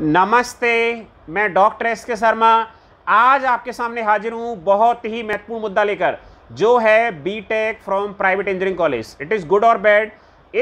नमस्ते मैं doctor S के शर्मा आज आपके सामने हाजिर हूँ बहुत ही महत्वपूर्ण मुद्दा लेकर जो है B tech from private engineering college it is good और बैड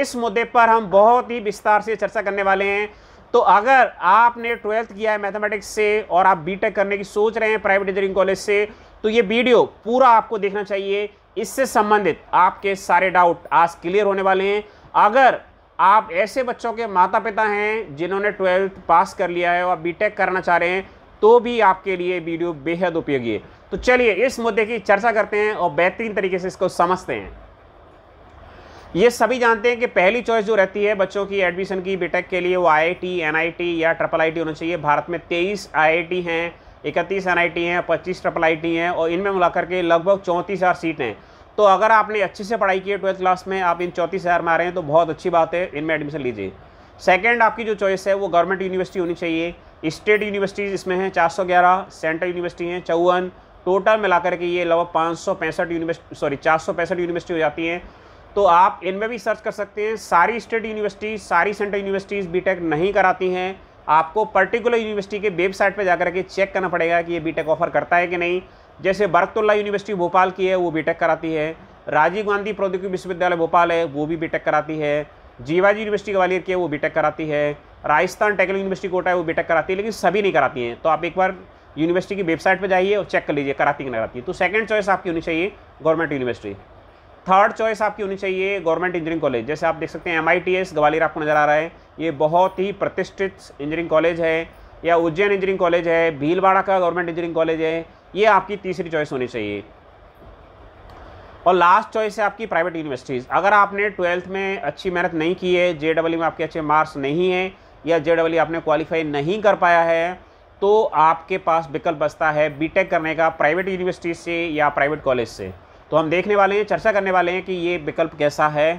इस मुद्दे पर हम बहुत ही विस्तार से चर्चा करने वाले हैं तो अगर आपने ट्वेल्थ किया है मैथमेटिक्स से और आप बी टेक करने की सोच रहे हैं प्राइवेट इंजीनियरिंग कॉलेज से तो ये वीडियो पूरा आपको देखना चाहिए इससे संबंधित आपके सारे डाउट आज क्लियर होने वाले हैं अगर आप ऐसे बच्चों के माता पिता हैं जिन्होंने ट्वेल्थ पास कर लिया है और बीटेक करना चाह रहे हैं तो भी आपके लिए वीडियो बेहद उपयोगी है तो चलिए इस मुद्दे की चर्चा करते हैं और बेहतरीन तरीके से इसको समझते हैं ये सभी जानते हैं कि पहली चॉइस जो रहती है बच्चों की एडमिशन की बीटेक के लिए वो आईआईटी एनआईटी या ट्रिपल आईटी होना चाहिए भारत में तेईस आईआईटी हैं इकतीस एनआईटी हैं पच्चीस ट्रिपल आईटी हैं और इनमें मिलाकर के लगभग चौंतीस हज़ार सीटें हैं तो अगर आपने अच्छे से पढ़ाई की है ट्वेल्थ क्लास में आप इन चौंतीस हज़ार में आ रहे हैं तो बहुत अच्छी बात है इनमें एडमिशन लीजिए सेकेंड आपकी जो चॉइस है वो गवर्नमेंट यूनिवर्सिटी होनी चाहिए स्टेट यूनिवर्सिटीज़ इसमें हैं चार सौ ग्यारह सेंट्रल यूनिवर्सिटी हैं चौवन टोटल मिलाकर के ये लगभग पाँच सौ पैंसठ यूनिवर्सिटी सॉरी चार सौ पैंसठ यूनिवर्सिटी हो जाती हैं तो आप इनमें भी सर्च कर सकते हैं सारी स्टेट यूनिवर्सिटीज़ सारी सेंट्रल यूनिवर्सिटीज़ बीटेक नहीं कराती हैं आपको पर्टिकुलर यूनिवर्सिटी के वेबसाइट पर जाकर के चेक करना पड़ेगा कि ये बीटेक ऑफर करता है कि नहीं जैसे बरकतुल्ला यूनिवर्सिटी भोपाल की है वो बीटेक कराती है राजीव गांधी प्रौद्योगिकी विश्वविद्यालय भोपाल है वो भी बीटेक कराती है जीवाजी यूनिवर्सिटी ग्वालियर की है वो बीटेक कराती है राजस्थान टेक्निकल यूनिवर्सिटी कोटा है वो बीटेक कराती है लेकिन सभी नहीं कराती हैं तो आप एक बार यूनिवर्सिटी की वेबसाइट पर जाइए और चेक कर लीजिए कराती कि नहीं कराती तो सेकेंड चॉइस आपकी होनी चाहिए गवर्नमेंट यूनिवर्सिटी थर्ड चॉइस आपकी होनी चाहिए गवर्नमेंट इंजीनियरिंग कॉलेज जैसे आप देख सकते हैं एम ग्वालियर आपको नज़र आ रहा है ये बहुत ही प्रतिष्ठित इंजीनियरिंग कॉलेज है या उज्जैन इंजीनियरिंग कॉलेज है भीलवाड़ा का गवर्नमेंट इंजीनियरिंग कॉलेज है ये आपकी तीसरी चॉइस होनी चाहिए और लास्ट चॉइस है आपकी प्राइवेट यूनिवर्सिटीज़ अगर आपने ट्वेल्थ में अच्छी मेहनत नहीं की है जे डबल में आपके अच्छे मार्क्स नहीं हैं या जे डबल आपने क्वालिफाई नहीं कर पाया है तो आपके पास विकल्प बचता है बीटेक करने का प्राइवेट यूनिवर्सिटी से या प्राइवेट कॉलेज से तो हम देखने वाले हैं चर्चा करने वाले हैं कि ये विकल्प कैसा है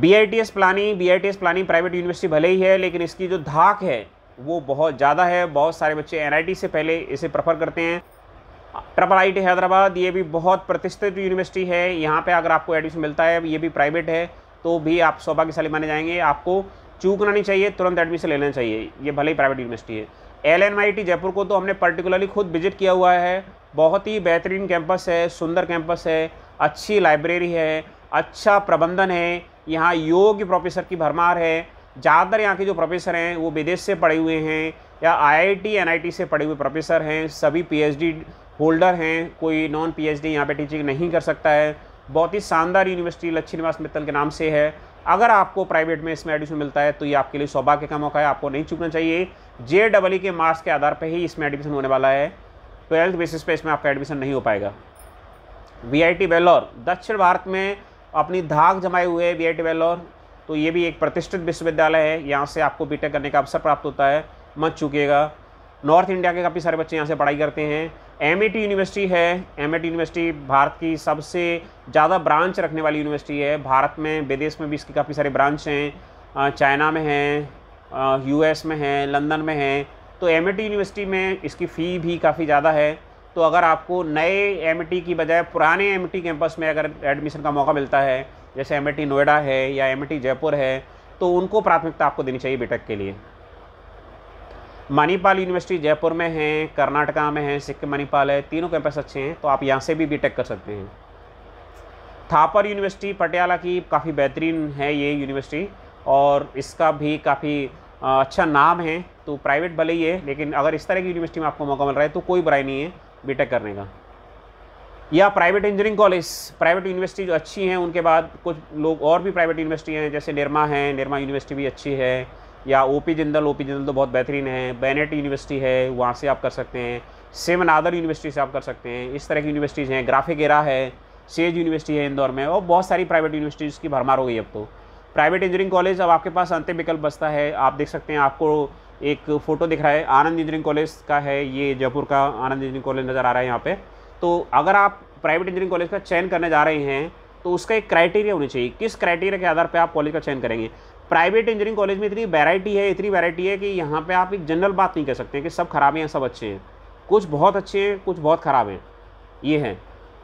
B I T S Pilani B I T S Pilani private university भले ही है लेकिन इसकी जो धाक है वो बहुत ज़्यादा है बहुत सारे बच्चे एन से पहले इसे प्रेफर करते हैं ट्रिपल आई हैदराबाद ये भी बहुत प्रतिष्ठित यूनिवर्सिटी है यहाँ पे अगर आपको एडमिशन मिलता है ये भी प्राइवेट है तो भी आप सौभाग्यशाली माने जाएंगे आपको चूकना नहीं चाहिए तुरंत एडमिशन लेना चाहिए ये भले ही प्राइवेट यूनिवर्सिटी है एल एन जयपुर को तो हमने पर्टिकुलरली खुद विजिट किया हुआ है बहुत ही बेहतरीन कैंपस है सुंदर कैंपस है अच्छी लाइब्रेरी है अच्छा प्रबंधन है यहाँ योग प्रोफेसर की भरमार है ज़्यादातर यहाँ के जो प्रोफेसर हैं वो विदेश से पढ़े हुए हैं या आईआईटी एनआईटी से पढ़े हुए प्रोफेसर हैं सभी पीएचडी होल्डर हैं कोई नॉन पीएचडी यहाँ पर टीचिंग नहीं कर सकता है बहुत ही शानदार यूनिवर्सिटी लक्ष्मी निवास मित्तल के नाम से है अगर आपको प्राइवेट में इसमें एडमिशन मिलता है तो ये आपके लिए सौभाग्य का मौका है आपको नहीं चुकना चाहिए जे डबल ई के मार्क्स के आधार पर ही इसमें एडमिशन होने वाला है ट्वेल्थ बेसिस पे इसमें आपका एडमिशन नहीं हो पाएगा वी आई टी वेल्लोर दक्षिण भारत में अपनी धाक जमाए हुए वी आई टी वेल्लोर तो ये भी एक प्रतिष्ठित विश्वविद्यालय है यहाँ से आपको बीटेक करने का अवसर प्राप्त होता है मत चुकेगा नॉर्थ इंडिया के काफ़ी सारे बच्चे यहाँ से पढ़ाई करते हैं एम यूनिवर्सिटी e है एम यूनिवर्सिटी e भारत की सबसे ज़्यादा ब्रांच रखने वाली यूनिवर्सिटी है भारत में विदेश में भी इसकी काफ़ी सारे ब्रांच हैं चाइना में हैं यू में हैं लंदन में हैं तो एम यूनिवर्सिटी e में इसकी फ़ी भी काफ़ी ज़्यादा है तो अगर आपको नए एम की बजाय पुराने एम कैंपस में अगर एडमिशन का मौका मिलता है जैसे एम नोएडा है या एम जयपुर है तो उनको प्राथमिकता आपको देनी चाहिए बीटेक के लिए मणिपाल यूनिवर्सिटी जयपुर में है कर्नाटका में है सिक्किम मणिपाल है तीनों कैंपस अच्छे हैं तो आप यहाँ से भी बीटेक कर सकते हैं थापर यूनिवर्सिटी पटियाला की काफ़ी बेहतरीन है ये यूनिवर्सिटी और इसका भी काफ़ी अच्छा नाम है तो प्राइवेट भले ही है लेकिन अगर इस तरह की यूनिवर्सिटी में आपको मौका मिल रहा है तो कोई बुराई नहीं है बीटेक करने का या private engineering college private university जो अच्छी हैं उनके बाद कुछ लोग और भी प्राइवेट यूनिवर्सिटी हैं जैसे निर्मा है निर्मा यूनिवर्सिटी भी अच्छी है या O P Jindal O P Jindal तो बहुत बेहतरीन है बैनेट यूनिवर्सिटी है वहाँ से आप कर सकते हैं सेम अनादर यूनिवर्सिटी से आप कर सकते हैं इस तरह की यूनिवर्सिटीज़ हैं ग्राफिक एरा है सेज यूनिवर्सिटी है इंदौर में और बहुत सारी प्राइवेट यूनिवर्सिटीज़ की भरमार हो गई अब तो प्राइवेट इंजीनियरिंग कॉलेज अब आपके पास अंतिम विकल्प बचता है आप देख सकते हैं आपको एक फ़ोटो दिख रहा है आनंद इंजीनियरिंग कॉलेज का है ये जयपुर का आनंद इंजीनियरिंग कॉलेज नज़र आ रहा है यहाँ पर तो अगर आप प्राइवेट इंजीनियरिंग कॉलेज का चयन करने जा रहे हैं तो उसका एक क्राइटेरिया होना चाहिए किस क्राइटेरिया के आधार पर आप कॉलेज का चयन करेंगे प्राइवेट इंजीनियरिंग कॉलेज में इतनी वैरायटी है इतनी वैरायटी है कि यहाँ पे आप एक जनरल बात नहीं कर सकते कि सब खराब हैं सब अच्छे हैं कुछ बहुत अच्छे हैं कुछ बहुत ख़राब हैं ये हैं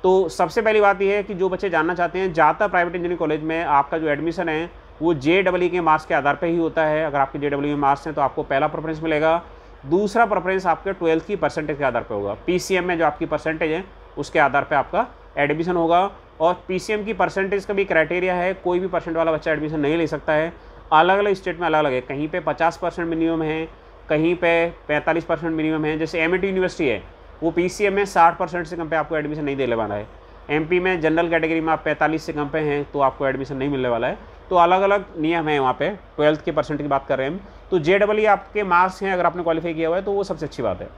तो सबसे पहली बात यह है कि जो बच्चे जानना चाहते हैं ज़्यादातर प्राइवेट इंजीनियरिंग कॉलेज में आपका जो एडमिशन है वो जे e के मार्क्स के आधार पर ही होता है अगर आपके जे डब्ल्यू मार्क्स हैं तो आपको पहला प्रेफरेंस मिलेगा दूसरा प्रेफरेंस आपके ट्वेल्थ की परसेंटेज के आधार पर होगा पीसीएम में जो आपकी परसेंटेज है उसके आधार पर आपका एडमिशन होगा और पीसीएम की परसेंटेज का भी क्राइटेरिया है कोई भी परसेंट वाला बच्चा एडमिशन नहीं ले सकता है अलग अलग स्टेट में अलग अलग है कहीं पे 50 परसेंट मिनिमम है कहीं पे 45 परसेंट मिनिमम है जैसे एम यूनिवर्सिटी है वो पी में साठ परसेंट से कम पे आपको एडमिशन नहीं देने वाला है एम में जनरल कैटेगरी में आप पैंतालीस से कम पे हैं तो आपको एडमिशन नहीं मिलने वाला है तो अलग अलग नियम है वहाँ पर ट्वेल्थ के परसेंट की बात कर रहे हैं हम तो जे डबल ई आपके मार्क्स हैं अगर आपने क्वालिफाई किया हुआ है तो वो सबसे अच्छी बात है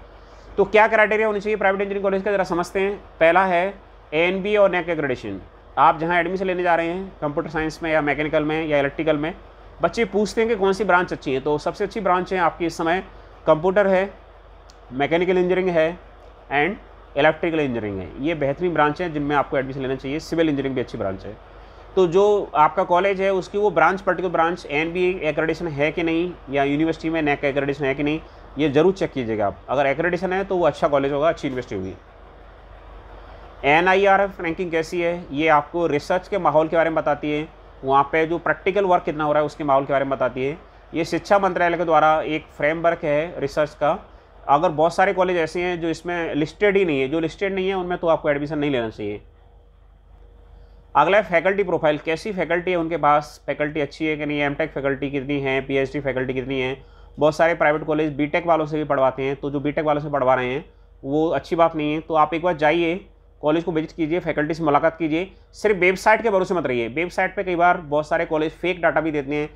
तो क्या क्राइटेरिया होनी चाहिए प्राइवेट इंजीनियरिंग कॉलेज का ज़रा समझते हैं पहला है ए एन बी और नेक एग्रेडेशन आप जहाँ एडमिशन लेने जा रहे हैं कंप्यूटर साइंस में या मैकेनिकल में या इलेक्ट्रिकल में बच्चे पूछते हैं कि कौन सी ब्रांच अच्छी है तो सबसे अच्छी ब्रांच है आपकी इस समय कंप्यूटर है मैकेनिकल इंजीनियरिंग है एंड इलेक्ट्रिकल इंजीनियरिंग है ये बेहतरीन ब्रांच है जिनमें आपको एडमिशन लेना चाहिए सिविल इंजीनियरिंग भी अच्छी ब्रांच है तो जो आपका कॉलेज है उसकी वो branch particular branch N B accreditation है कि नहीं या यूनिवर्सिटी में नैक एक्रेडिशन है कि नहीं ये ज़रूर चेक कीजिएगा आप अगर एक्रेडिशन है तो वो अच्छा कॉलेज होगा अच्छी यूनिवर्सिटी होगी N I R F ranking कैसी है ये आपको रिसर्च के माहौल के बारे में बताती है वहाँ पर जो प्रैक्टिकल वर्क कितना हो रहा है उसके माहौल के बारे में बताती है ये शिक्षा मंत्रालय के द्वारा एक फ्रेमवर्क है रिसर्च का अगर बहुत सारे कॉलेज ऐसे हैं जो इसमें लिस्टेड ही नहीं है जो लिस्टेड नहीं है उनमें तो आपको एडमिशन नहीं लेना चाहिए अगला है फैकल्टी प्रोफाइल कैसी फैकल्टी है उनके पास फैकल्टी अच्छी है कि नहीं एम फैकल्टी कितनी है पीएचडी फैकल्टी कितनी है बहुत सारे प्राइवेट कॉलेज बीटेक वालों से भी पढ़वाते हैं तो जो बीटेक वालों से पढ़वा रहे हैं वो अच्छी बात नहीं है तो आप एक बार जाइए कॉलेज को विजिट कीजिए फैकल्टी से मुलाकात कीजिए सिर्फ वेबसाइट के भरोसे मत रहिए वेबसाइट पे कई बार बहुत सारे कॉलेज फेक डाटा भी देते हैं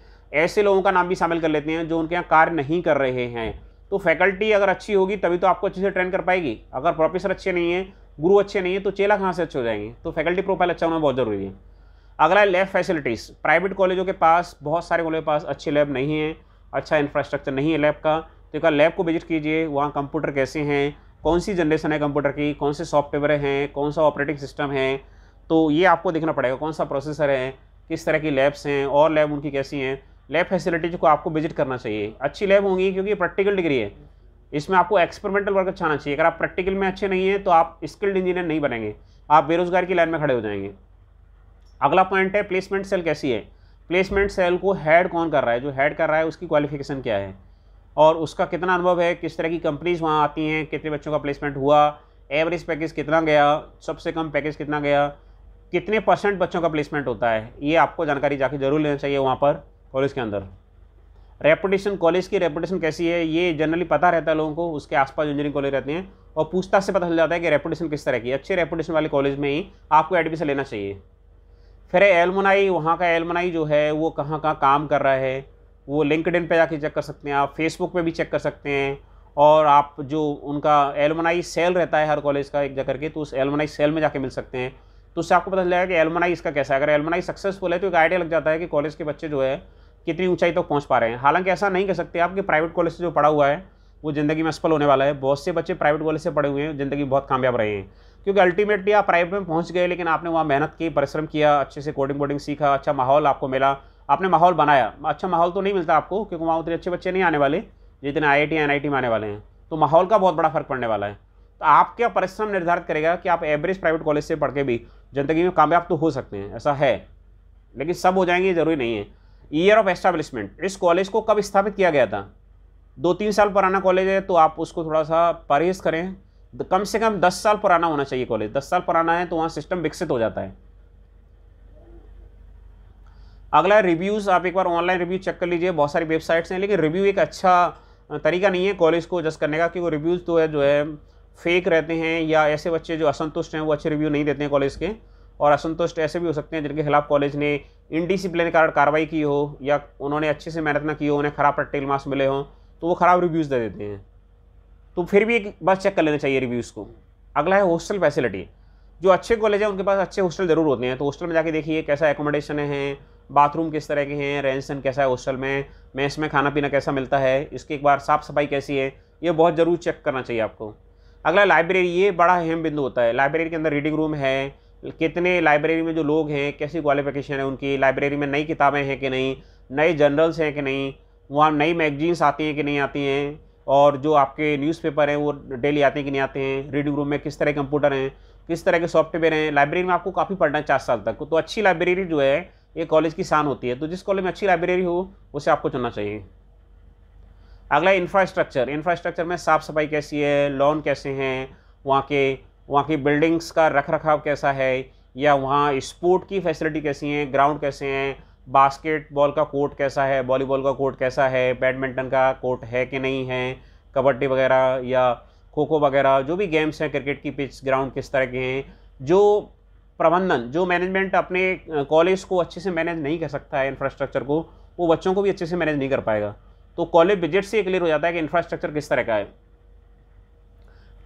ऐसे लोगों का नाम भी शामिल कर लेते हैं जो उनके यहाँ कार्य नहीं कर रहे हैं तो फैकल्टी अगर अच्छी होगी तभी तो आपको अच्छे से ट्रेन कर पाएगी अगर प्रोफेसर अच्छे नहीं हैं गुरु अच्छे नहीं है तो चेला कहाँ से अच्छे हो जाएंगे तो फैकल्टी प्रोफाइल अच्छा होना बहुत ज़रूरी है अगला है लैब फैसिलिटीज़ प्राइवेट कॉलेजों के पास बहुत सारे कॉलेज के पास अच्छे लैब अच्छा नहीं है अच्छा इंफ्रास्ट्रक्चर नहीं है लैब का तो एक लैब को विजिट कीजिए वहाँ कंप्यूटर कैसे हैं कौन सी जनरेशन है कंप्यूटर की कौन से सॉफ्टवेयर हैं कौन सा ऑपरेटिंग सिस्टम है तो ये आपको देखना पड़ेगा कौन सा प्रोसेसर है किस तरह की लैब्स हैं और लैब उनकी कैसी हैं लैब फैसिलिटीज को आपको विजिट करना चाहिए अच्छी लैब होंगी क्योंकि प्रैक्टिकल डिग्री है इसमें आपको एक्सपेरिमेंटल वर्क अच्छा आना चाहिए अगर आप प्रैक्टिकल में अच्छे नहीं हैं तो आप स्किल्ड इंजीनियर नहीं बनेंगे आप बेरोजगार की लाइन में खड़े हो जाएंगे अगला पॉइंट है प्लेसमेंट सेल कैसी है प्लेसमेंट सेल को हेड कौन कर रहा है जो हेड कर रहा है उसकी क्वालिफिकेशन क्या है और उसका कितना अनुभव है किस तरह की कंपनीज वहाँ आती हैं कितने बच्चों का प्लेसमेंट हुआ एवरेज पैकेज कितना गया सबसे कम पैकेज कितना गया कितने परसेंट बच्चों का प्लेसमेंट होता है ये आपको जानकारी जाके जरूर लेना चाहिए वहाँ पर कॉलेज के अंदर रेपुटेशन कॉलेज की रेपुटेशन कैसी है ये जनरली पता रहता है लोगों को उसके आसपास इंजीनियरिंग कॉलेज रहते हैं और पूछताछ से पता चल जाता है कि रेपुटेशन किस तरह की अच्छे रेपुटेशन वाले कॉलेज में ही आपको एडमिशन लेना चाहिए फिर एलमनाई वहाँ का एलमनाई जो है वो कहाँ कहाँ काम कर रहा है वो लिंकड पर जाके चेक कर सकते हैं आप फेसबुक पर भी चेक कर सकते हैं और आप जो उनका एलमनाई सेल रहता है हर कॉलेज का एक जगह करके तो उस एलमनाई सेल में जाके मिल सकते हैं तो उससे आपको पता चल जाएगा कि एलमनाई इसका कैसा है अगर एलमनाई सक्सेसफुल है तो एक आइडिया लग जाता है कि कॉलेज के बच्चे जो है कितनी ऊंचाई तक तो पहुँच पा रहे हैं हालांकि ऐसा नहीं कह सकते आप कि प्राइवेट कॉलेज से जो पढ़ा हुआ है वो ज़िंदगी में असफल होने वाला है बहुत से बच्चे प्राइवेट कॉलेज से पढ़े हुए हैं ज़िंदगी बहुत कामयाब रहे हैं क्योंकि अल्टीमेटली आप प्राइवेट में पहुँच गए लेकिन आपने वहाँ मेहनत की परिश्रम किया अच्छे से कोडिंग वोडिंग सीखा अच्छा माहौल आपको मिला आपने माहौल बनाया अच्छा माहौल तो नहीं मिलता आपको क्योंकि वहाँ उतने अच्छे बच्चे नहीं आने वाले जितने आई आई टी में आने वाले हैं तो माहौल का बहुत बड़ा फर्क पड़ने वाला है तो आपका परिश्रम निर्धारित करेगा कि आप एवरेज प्राइवेट कॉलेज से पढ़ के भी ज़िंदगी में कामयाब तो हो सकते हैं ऐसा है लेकिन सब हो जाएंगे ज़रूरी नहीं है ईयर ऑफ एस्टैब्लिशमेंट इस कॉलेज को कब स्थापित किया गया था दो तीन साल पुराना कॉलेज है तो आप उसको थोड़ा सा परहेज करें कम से कम दस साल पुराना होना चाहिए कॉलेज दस साल पुराना है तो वहाँ सिस्टम विकसित हो जाता है अगला रिव्यूज़ आप एक बार ऑनलाइन रिव्यू चेक कर लीजिए बहुत सारी वेबसाइट्स हैं लेकिन रिव्यू एक अच्छा तरीका नहीं है कॉलेज को जज करने का क्योंकि रिव्यूज़ तो है जो है फेक रहते हैं या ऐसे बच्चे जो असंतुष्ट हैं वो अच्छे रिव्यू नहीं देते हैं कॉलेज के और असंतुष्ट ऐसे भी हो सकते हैं जिनके खिलाफ कॉलेज ने इनडिसिप्लिन कारण कार्रवाई की हो या उन्होंने अच्छे से मेहनत ना की हो उन्हें खराब प्रैक्टिकल मार्क्स मिले हों तो वो खराब रिव्यूज़ दे देते हैं तो फिर भी एक बार चेक कर लेना चाहिए रिव्यूज़ को अगला है हॉस्टल फैसिलिटी जो अच्छे कॉलेज हैं उनके पास अच्छे हॉस्टल ज़रूर होते हैं तो हॉस्टल में जाके देखिए कैसा एकोमोडेशन है बाथरूम किस तरह के हैं रहन कैसा है हॉस्टल में मैं में खाना पीना कैसा मिलता है इसके एक बार साफ़ सफाई कैसी है ये बहुत ज़रूर चेक करना चाहिए आपको अगला लाइब्रेरी ये बड़ा अहम बिंदु होता है लाइब्रेरी के अंदर रीडिंग रूम है कितने लाइब्रेरी में जो लोग हैं कैसी क्वालिफिकेशन है उनकी लाइब्रेरी में नई किताबें हैं कि नहीं नए जर्नल्स हैं कि नहीं वहाँ नई मैगजीन्स आती हैं कि नहीं आती हैं और जो आपके न्यूज़पेपर हैं वो डेली आते हैं कि नहीं आते हैं रीडिंग रूम में किस तरह के कंप्यूटर हैं किस तरह के सॉफ्टवेयर हैं लाइब्रेरी में आपको काफ़ी पढ़ना है चार साल तक तो अच्छी लाइब्रेरी जो है ये कॉलेज की शान होती है तो जिस कॉलेज में अच्छी लाइब्रेरी हो उसे आपको चुनना चाहिए अगला इंफ्रास्ट्रक्चर इंफ्रास्ट्रक्चर में साफ़ सफाई कैसी है लॉन कैसे हैं वहाँ के वहाँ की बिल्डिंग्स का रख रखाव कैसा है या वहाँ स्पोर्ट की फैसिलिटी कैसी है ग्राउंड कैसे हैं बास्केटबॉल का कोर्ट कैसा है वॉलीबॉल का कोर्ट कैसा है बैडमिंटन का कोर्ट है कि नहीं है कबड्डी वगैरह या खो खो वगैरह जो भी गेम्स हैं क्रिकेट की पिच ग्राउंड किस तरह के हैं जो प्रबंधन जो मैनेजमेंट अपने कॉलेज को अच्छे से मैनेज नहीं कर सकता है इंफ्रास्ट्रक्चर को वो बच्चों को भी अच्छे से मैनेज नहीं कर पाएगा तो कॉलेज बजट से क्लियर हो जाता है कि इंफ्रास्ट्रक्चर किस तरह का है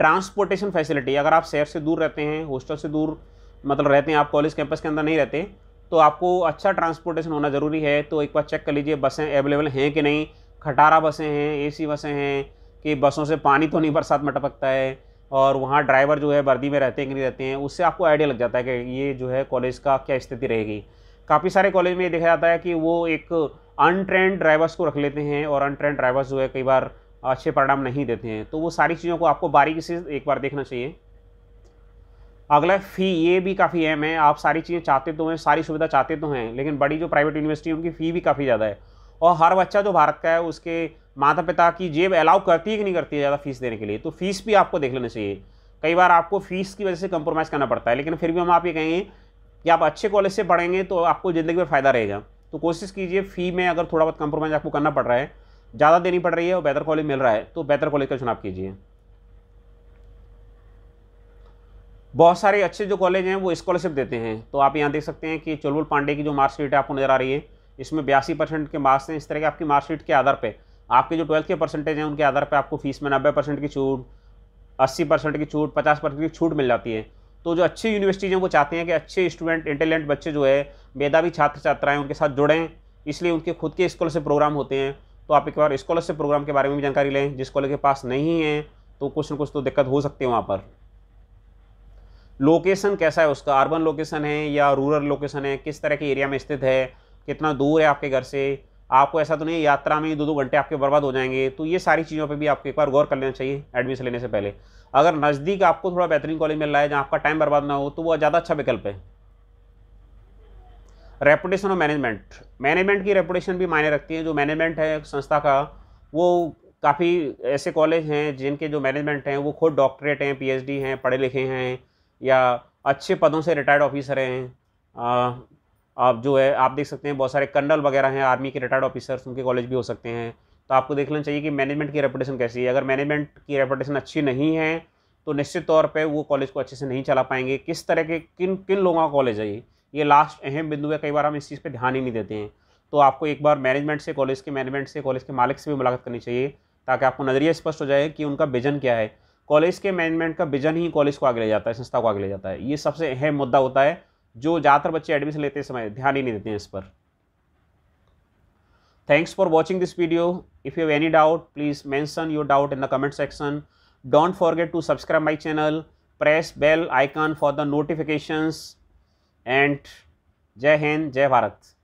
ट्रांसपोर्टेशन फैसिलिटी अगर आप शहर से दूर रहते हैं हॉस्टल से दूर मतलब रहते हैं आप कॉलेज कैंपस के अंदर नहीं रहते तो आपको अच्छा ट्रांसपोर्टेशन होना ज़रूरी है तो एक बार चेक कर लीजिए बसें अवेलेबल हैं कि नहीं खटारा बसें हैं एसी बसें हैं कि बसों से पानी तो नहीं बरसात में टपकता है और वहाँ ड्राइवर जो है वर्दी में रहते हैं कि नहीं रहते हैं उससे आपको आइडिया लग जाता है कि ये जो है कॉलेज का क्या स्थिति रहेगी काफ़ी सारे कॉलेज में ये देखा जाता है कि वो एक अनट्रेंड ड्राइवर्स को रख लेते हैं और अनट्रेंड ड्राइवर्स जो है कई बार अच्छे परिणाम नहीं देते हैं तो वो सारी चीज़ों को आपको बारीकी से एक बार देखना चाहिए अगला फ़ी ये भी काफ़ी अहम है आप सारी चीज़ें चाहते तो हैं सारी सुविधा चाहते तो हैं लेकिन बड़ी जो प्राइवेट यूनिवर्सिटी है उनकी फ़ी भी काफ़ी ज़्यादा है और हर बच्चा जो भारत का है उसके माता पिता की जेब अलाउ करती है कि नहीं करती है ज़्यादा फीस देने के लिए तो फीस भी आपको देख लेना चाहिए कई बार आपको फीस की वजह से कंप्रोमाइज़ करना पड़ता है लेकिन फिर भी हम आप ये कहेंगे कि आप अच्छे कॉलेज से पढ़ेंगे तो आपको ज़िंदगी में फ़ायदा रहेगा तो कोशिश कीजिए फ़ी में अगर थोड़ा बहुत कंप्रोमाइज़ आपको करना पड़ रहा है ज़्यादा देनी पड़ रही है और बेहतर कॉलेज मिल रहा है तो बेहतर कॉलेज का चुनाव कीजिए बहुत सारे अच्छे जो कॉलेज हैं वो स्कॉलरशिप देते हैं तो आप यहाँ देख सकते हैं कि चुलबुल पांडे की जो मार्कशीट है आपको नज़र आ रही है इसमें बयासी परसेंट के मार्क्स हैं इस तरह के आपकी मार्कशीट के आधार पर आपके जो ट्वेल्थ के परसेंटेज हैं उनके आधार पर आपको फीस में नब्बे परसेंट की छूट अस्सी परसेंट की छूट पचास परसेंट की छूट मिल जाती है तो जो अच्छी यूनिवर्सिटीज़ हैं वो चाहते हैं कि अच्छे स्टूडेंट इंटेलिजेंट बच्चे जो है मेधावी छात्र छात्राएँ उनके साथ जुड़ें इसलिए उनके खुद के स्कॉलरशिप प्रोग्राम होते हैं तो आप एक बार स्कॉलरशिप प्रोग्राम के बारे में भी जानकारी लें जिस कॉलेज के पास नहीं है तो कुछ ना कुछ तो दिक्कत हो सकती है वहाँ पर लोकेशन कैसा है उसका अर्बन लोकेशन है या रूरल लोकेशन है किस तरह के एरिया में स्थित है कितना दूर है आपके घर से आपको ऐसा तो नहीं यात्रा में दो दो घंटे आपके बर्बाद हो जाएंगे तो ये सारी चीज़ों पे भी आपको एक बार गौर कर लेना चाहिए एडमिशन लेने से पहले अगर नज़दीक आपको थोड़ा बेहतरीन कॉलेज मिल रहा है जहाँ आपका टाइम बर्बाद ना हो तो वो ज़्यादा अच्छा विकल्प है रेपुटेशन और मैनेजमेंट मैनेजमेंट की रेपुटेशन भी मायने रखती है जो मैनेजमेंट है संस्था का वो काफ़ी ऐसे कॉलेज हैं जिनके जो मैनेजमेंट हैं वो खुद डॉक्टरेट हैं पीएचडी हैं पढ़े लिखे हैं या अच्छे पदों से रिटायर्ड ऑफिसर हैं आप जो है आप देख सकते हैं बहुत सारे कर्नल वगैरह हैं आर्मी के रिटायर्ड ऑफिसर्स उनके कॉलेज भी हो सकते हैं तो आपको देख लेना चाहिए कि मैनेजमेंट की रेपुटेशन कैसी है अगर मैनेजमेंट की रेपुटेशन अच्छी नहीं है तो निश्चित तौर पर वो कॉलेज को अच्छे से नहीं चला पाएंगे किस तरह के किन किन लोगों का कॉलेज है ये ये लास्ट अहम बिंदु है कई बार हम इस चीज़ पर ध्यान ही नहीं देते हैं तो आपको एक बार मैनेजमेंट से कॉलेज के मैनेजमेंट से कॉलेज के मालिक से भी मुलाकात करनी चाहिए ताकि आपको नज़रिया स्पष्ट हो जाए कि उनका विजन क्या है कॉलेज के मैनेजमेंट का विजन ही कॉलेज को आगे ले जाता है संस्था को आगे ले जाता है ये सबसे अहम मुद्दा होता है जो ज़्यादातर बच्चे एडमिशन लेते समय ध्यान ही नहीं देते हैं इस पर thanks for watching this video if you have any doubt please mention your doubt in the comment section don't forget to subscribe my channel press bell icon for the notifications and जय हिंद जय भारत